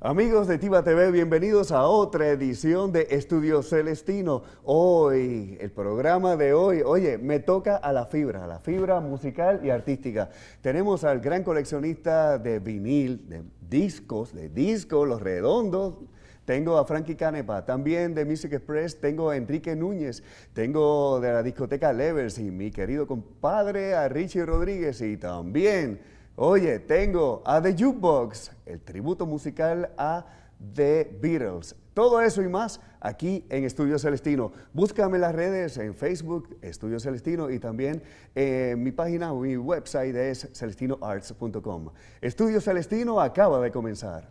Amigos de Tiva TV, bienvenidos a otra edición de Estudio Celestino. Hoy, el programa de hoy, oye, me toca a la fibra, a la fibra musical y artística. Tenemos al gran coleccionista de vinil, de discos, de discos, los redondos, tengo a Frankie Canepa, también de Music Express tengo a Enrique Núñez, tengo de la discoteca Levers y mi querido compadre a Richie Rodríguez y también Oye, tengo a The Jukebox, el tributo musical a The Beatles. Todo eso y más aquí en Estudio Celestino. Búscame en las redes, en Facebook, Estudio Celestino, y también en eh, mi página, mi website es celestinoarts.com. Estudio Celestino acaba de comenzar.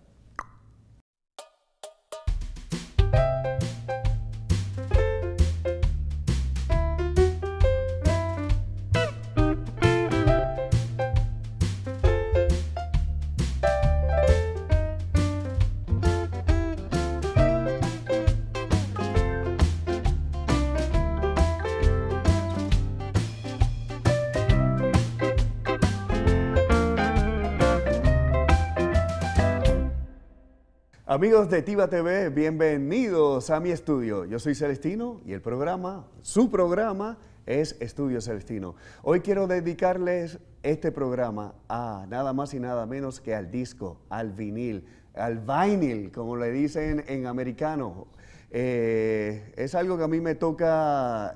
Amigos de Tiva TV, bienvenidos a mi estudio. Yo soy Celestino y el programa, su programa, es Estudio Celestino. Hoy quiero dedicarles este programa a nada más y nada menos que al disco, al vinil, al vinyl, como le dicen en americano. Eh, es algo que a mí me toca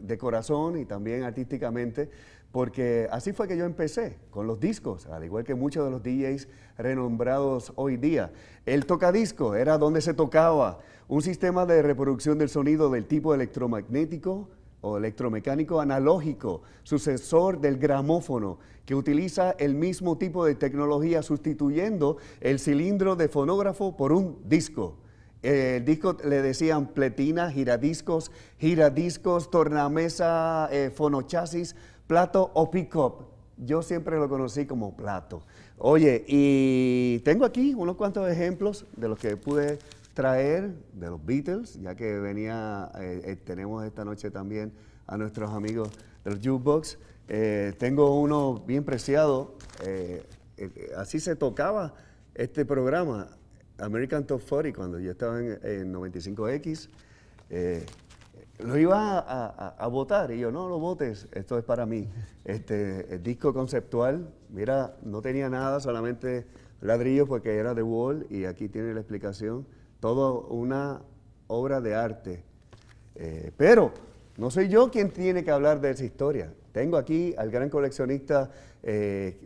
de corazón y también artísticamente porque así fue que yo empecé con los discos, al igual que muchos de los DJs renombrados hoy día. El tocadisco era donde se tocaba un sistema de reproducción del sonido del tipo electromagnético o electromecánico analógico, sucesor del gramófono, que utiliza el mismo tipo de tecnología sustituyendo el cilindro de fonógrafo por un disco. El disco le decían pletina, giradiscos, giradiscos, tornamesa, eh, fonochasis, plato o pick-up. Yo siempre lo conocí como plato. Oye, y tengo aquí unos cuantos ejemplos de los que pude traer de los Beatles, ya que venía, eh, eh, tenemos esta noche también a nuestros amigos de los Jukebox. Eh, tengo uno bien preciado, así se tocaba este programa, American Top 40, cuando yo estaba en, en 95X lo iba a, votar y yo, no lo votes, esto es para mí. Este, el disco conceptual, mira, no tenía nada, solamente ladrillo porque era de Wall y aquí tiene la explicación, todo una obra de arte. Eh, pero no soy yo quien tiene que hablar de esa historia, tengo aquí al gran coleccionista, eh,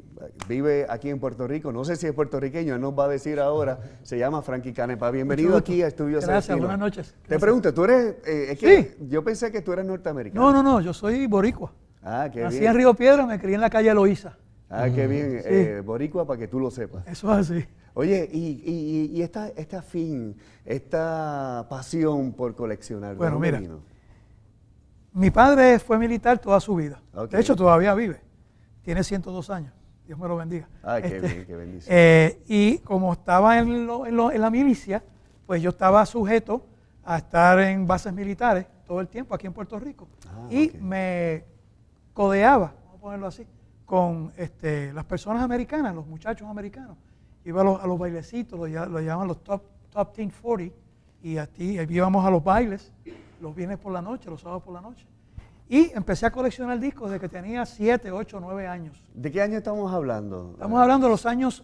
vive aquí en Puerto Rico, no sé si es puertorriqueño, él nos va a decir ahora, se llama Frankie Canepa. Bienvenido aquí a Estudios Gracias, buenas noches. Te pregunto, tú eres, eh, sí. yo pensé que tú eras norteamericano. No, no, no, yo soy boricua. Ah, qué Nací en Río Piedra, me crié en la calle Loíza. Ah, qué bien, eh, boricua, para que tú lo sepas. Eso es así. Oye, y, y, y esta, esta, fin, esta pasión por coleccionar. Bueno, mira, mi padre fue militar toda su vida. De hecho, todavía vive. Tiene 102 años. Dios me lo bendiga. Ay, qué, este, bendición. Eh, y como estaba en, en, la milicia, pues yo estaba sujeto a estar en bases militares todo el tiempo aquí en Puerto Rico. Ah, y me codeaba, vamos a ponerlo así, con este, las personas americanas, los muchachos americanos. Iba a los, los bailecitos, lo, llaman los top, top Team 40, y aquí íbamos a los bailes los viernes por la noche, los sábados por la noche. Y empecé a coleccionar discos desde que tenía 7, 8, 9 años. ¿De qué año estamos hablando? Estamos hablando de los años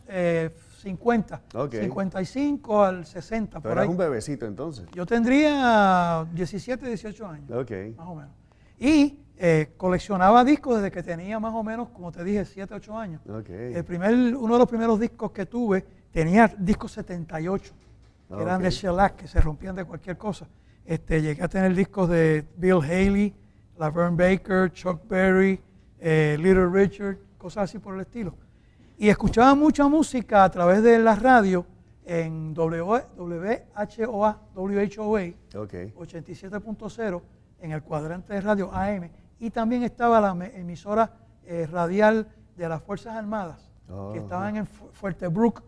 50, eh, 55 al 60. Pero eras un bebecito entonces. Yo tendría 17, 18 años. Más o menos. Y eh, coleccionaba discos desde que tenía más o menos, como te dije, 7, 8 años. El primer, uno de los primeros discos que tuve tenía discos 78, que eran de shellac, que se rompían de cualquier cosa. Este, llegué a tener discos de Bill Haley, Laverne Baker, Chuck Berry, eh, Little Richard, cosas así por el estilo. Y escuchaba mucha música a través de la radio en WHOA, 87.0, en el cuadrante de radio AM, y también estaba la emisora eh, radial de las Fuerzas Armadas, que oh, estaban en Fuertebrook,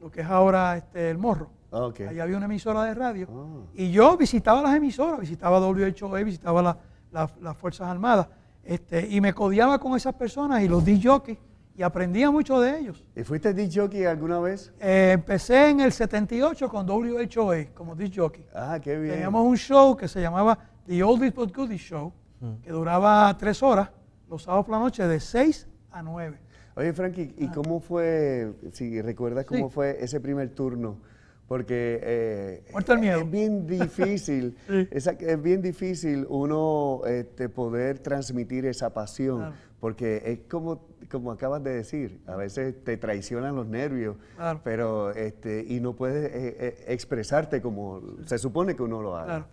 lo que es ahora este, el Morro. Ah, okay. había una emisora de radio. Ah. Y yo visitaba las emisoras, visitaba WHOA, visitaba las Fuerzas Armadas. Este, y me codiaba con esas personas y los disjockeys. Y aprendía mucho de ellos. ¿Y fuiste disjockey alguna vez? Eh, empecé en el 78 con WHOA como disjockey. Ah, qué bien. Teníamos un show que se llamaba The Oldest But Goodies Show, mm. que duraba tres horas los sábados por la noche de seis a nueve. Oye, Frankie, ¿y ah. cómo fue, si recuerdas cómo fue ese primer turno? porque eh, es bien difícil, es, bien difícil uno este, poder transmitir esa pasión, porque es como, como acabas de decir, a veces te traicionan los nervios, pero este, y no puedes eh, eh, expresarte como se supone que uno lo haga.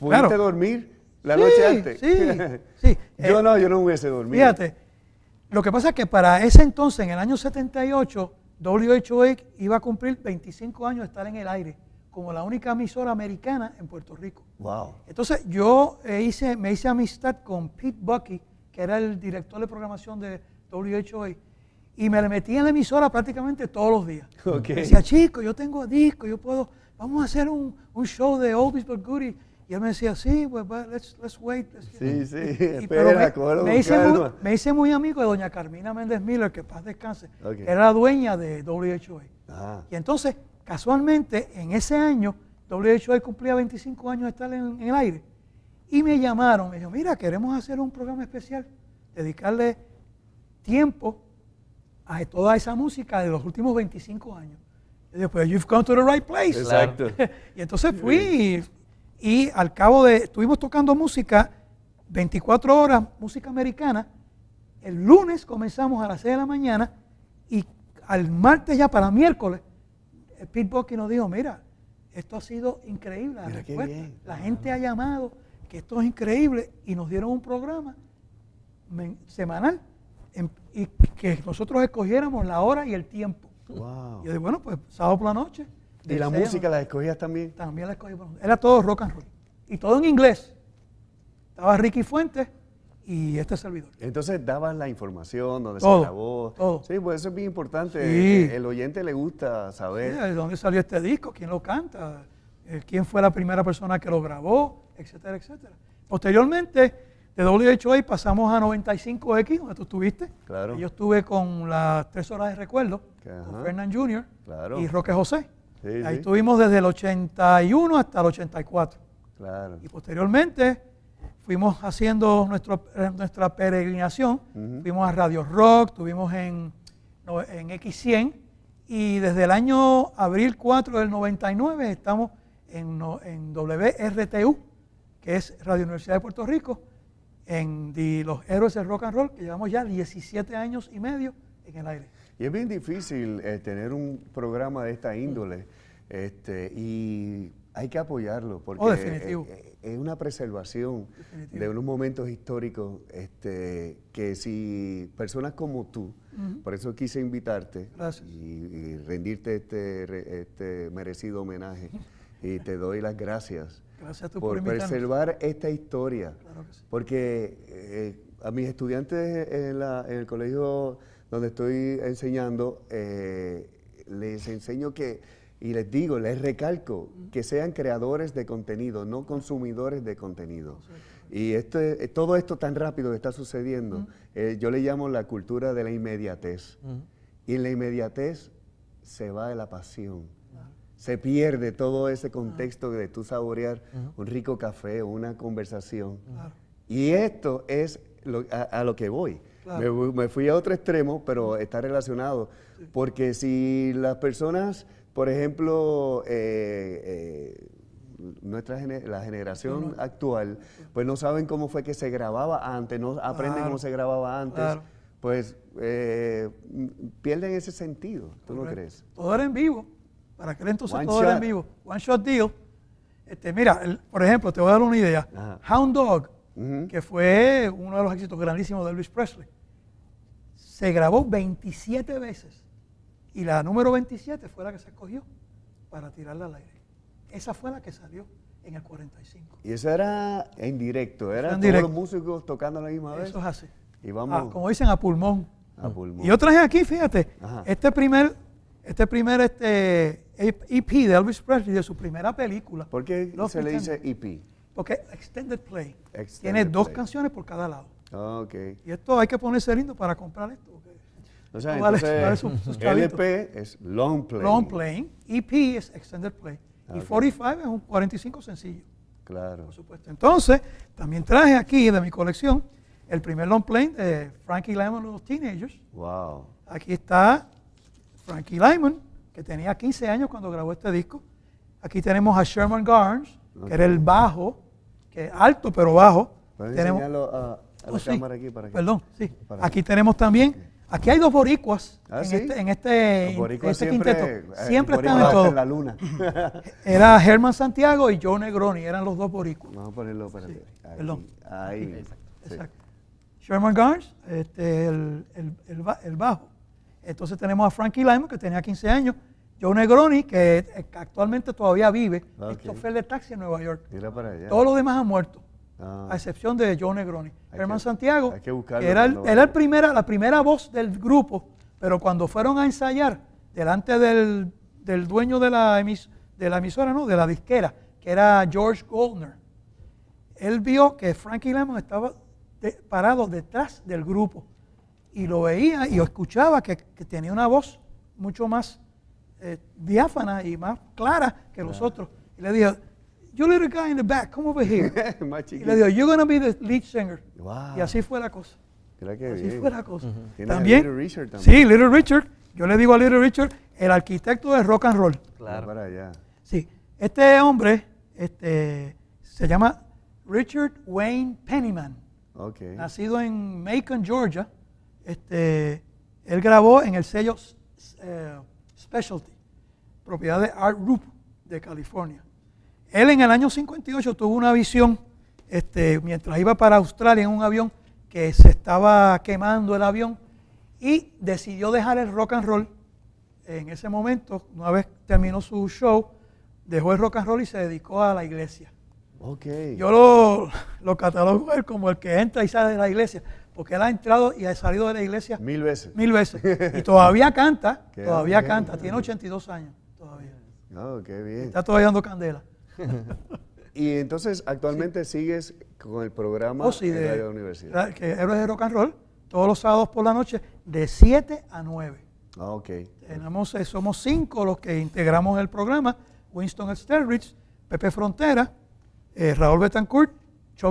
dormir la noche antes? Sí, sí. yo eh, no, yo no hubiese dormido. Fíjate, lo que pasa es que para ese entonces, en el año 78, WHOA iba a cumplir 25 años de estar en el aire como la única emisora americana en Puerto Rico. Wow. Entonces yo eh, me hice amistad con Pete Bucky, que era el director de programación de WHOA, y me le metí en la emisora prácticamente todos los días. Okay. decía, chico, yo tengo disco, yo puedo, vamos a hacer un, un show de Oldies but Goodies y él me decía, sí, pues, let's, let's wait. sí, sí, pero me, hice muy, me, hice muy, amigo de doña Carmina Méndez Miller, que paz descanse, era la dueña de WHOA. Ah. Y entonces, casualmente, en ese año, WHOA cumplía 25 años de estar en, el aire. Y me llamaron, me dijo, mira, queremos hacer un programa especial, dedicarle tiempo a toda esa música de los últimos 25 años. Y después, pues, you've come to the right place. Exacto. y entonces fui... Y, y al cabo de, estuvimos tocando música 24 horas, música americana. El lunes comenzamos a las 6 de la mañana y al martes ya para miércoles, el Pete nos dijo, mira, esto ha sido increíble. La, gente ha llamado, que esto es increíble, y nos dieron un programa semanal em, y que nosotros escogiéramos la hora y el tiempo. Y yo bueno, pues sábado por la noche ¿Y la música la escogías también? También la escogí. Era todo rock and roll. Y todo en inglés. Estaba Ricky Fuentes y este servidor. Entonces daban la información, donde se grabó. Sí, pues eso es bien importante. Eh, eh, el oyente le gusta saber. Sí, ¿Dónde salió este disco? ¿Quién lo canta? Eh, ¿Quién fue la primera persona que lo grabó? Etcétera, etcétera. Posteriormente, de WHOA pasamos a 95X, donde tú estuviste. Claro. yo estuve con las tres horas de recuerdo, con Fernand Jr. Claro. y Roque José. Ahí estuvimos desde el 81 hasta el 84. Y posteriormente fuimos haciendo eh, nuestra peregrinación. Fuimos a Radio Rock, estuvimos en, X100. Y desde el año abril 4 del 99 estamos en, WRTU, que es Radio Universidad de Puerto Rico, en Los Héroes del Rock and Roll, que llevamos ya 17 años y medio en el aire. Y es bien difícil eh, tener un programa de esta índole este, y hay que apoyarlo porque oh, eh, eh, es, una preservación de unos momentos históricos este, que si personas como tú, por eso quise invitarte y, rendirte este, este merecido homenaje y te doy las gracias. por, preservar esta historia. Porque a mis estudiantes en el colegio donde estoy enseñando, eh, les enseño que, y les digo, les recalco, que sean creadores de contenido, no consumidores de contenido. Y eh, todo esto tan rápido que está sucediendo, eh, yo le llamo la cultura de la inmediatez. Y en la inmediatez se va de la pasión. Se pierde todo ese contexto de tú saborear un rico café o una conversación. Y esto es a, lo que voy. Me, fui a otro extremo, pero está relacionado. Porque si las personas, por ejemplo, eh, eh, nuestra la generación actual, pues no saben cómo fue que se grababa antes, no aprenden cómo se grababa antes. pues eh, pierden ese sentido, ¿tú crees? Todo era en vivo, para que entonces todo era en vivo. One shot deal. Este, mira, por ejemplo, te voy a dar una idea. Hound Dog que fue uno de los éxitos grandísimos de Elvis Presley. Se grabó 27 veces y la número 27 fue la que se escogió para tirarla al aire. Esa fue la que salió en el 45. Y eso era en directo, eran todos los músicos tocando la misma vez. Eso es así. Y vamos. Ah, como dicen, a pulmón. A pulmón. Y yo traje aquí, fíjate, este primer, este primer este EP de Elvis Presley de su primera película. ¿Por qué se le dice EP? Porque Extended Play tiene dos canciones por cada lado. Y esto hay que ponerse lindo para comprar esto. O sea, entonces, LP es long play. Long play. EP es extended play. Ah, y 45 es un 45 sencillo. Claro. Por supuesto. Entonces, también traje aquí de mi colección el primer long play de Frankie Lyman, los Teenagers. Wow. Aquí está Frankie Lyman, que tenía 15 años cuando grabó este disco. Aquí tenemos a Sherman Garnes, que era el bajo, que es alto pero bajo. Tenemos, oh, aquí para que, Perdón, sí. aquí tenemos también. Aquí hay dos boricuas ah, en, este, en, este, este quinteto. Eh, siempre están en todo. la luna. Era Herman Santiago y Joe Negroni, eran los dos boricuas. Vamos a ponerlo para Perdón. Ahí. Exacto. Sherman Garns, este, el, el, el, el, bajo. Entonces tenemos a Frankie Lyman, que tenía 15 años, Joe Negroni, que actualmente todavía vive, ah, okay. es chofer de taxi en Nueva York. Todos los demás han muerto, ah. a excepción de Joe Negroni. Herman Santiago, era, la primera voz del grupo, pero cuando fueron a ensayar delante del, dueño de la, de la emisora, no, de la disquera, que era George Goldner, él vio que Frankie Lemon estaba parado detrás del grupo y lo veía y escuchaba que tenía una voz mucho más eh, diáfana y más clara que los otros. Y le digo, you little guy in the back, come over here. y le dijo, you're going to be the lead singer. Wow. Y así fue la cosa. así fue la cosa. ¿También? Little Richard Sí, Little Richard. Yo le digo a Little Richard, el arquitecto de rock and roll. Claro. Para allá. Sí. Este hombre este, se llama Richard Wayne Pennyman. Okay. Nacido en Macon, Georgia. Este, él grabó en el sello eh, Specialty, propiedad de Art Group de California. Él en el año 58 tuvo una visión, este, mientras iba para Australia en un avión, que se estaba quemando el avión y decidió dejar el rock and roll. En ese momento, una vez terminó su show, dejó el rock and roll y se dedicó a la iglesia. Yo lo, lo catalogo él como el que entra y sale de la iglesia porque él ha entrado y ha salido de la iglesia mil veces. Mil veces. Y todavía canta, todavía canta, tiene 82 años todavía. No, qué bien. Está todavía dando candela. y entonces, actualmente sigues con el programa oh, de, la Universidad. Que Héroes de Rock and Roll, todos los sábados por la noche, de 7 a 9. Ah, ok. Tenemos, eh, somos cinco los que integramos el programa: Winston Sterridge, Pepe Frontera, eh, Raúl Betancourt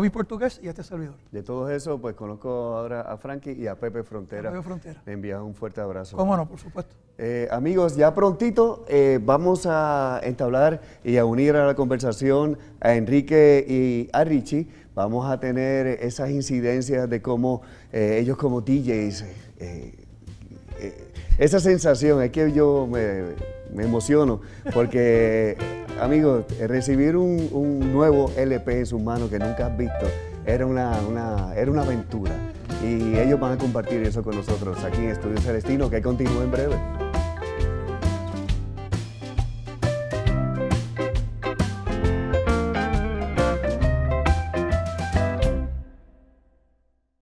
vi Portugués y este servidor. De todo eso, pues conozco ahora a Frankie y a Pepe Frontera. Pepe Frontera. un fuerte abrazo. Cómo no, por supuesto. Eh, amigos, ya prontito eh, vamos a entablar y a unir a la conversación a Enrique y a Richie. Vamos a tener esas incidencias de cómo eh, ellos como DJs, esa sensación, es que yo me emociono porque... Amigos, recibir un, nuevo LP en sus que nunca has visto era una, era una aventura. Y ellos van a compartir eso con nosotros aquí en Estudio Celestino, que continúa en breve.